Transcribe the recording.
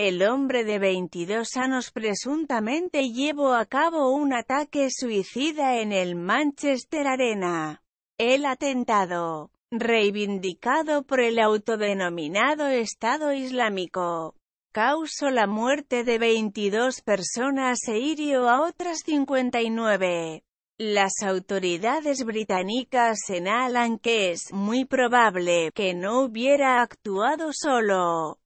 El hombre de 22 años presuntamente llevó a cabo un ataque suicida en el Manchester Arena. El atentado, reivindicado por el autodenominado Estado Islámico, causó la muerte de 22 personas e hirió a otras 59. Las autoridades británicas señalan que es muy probable que no hubiera actuado solo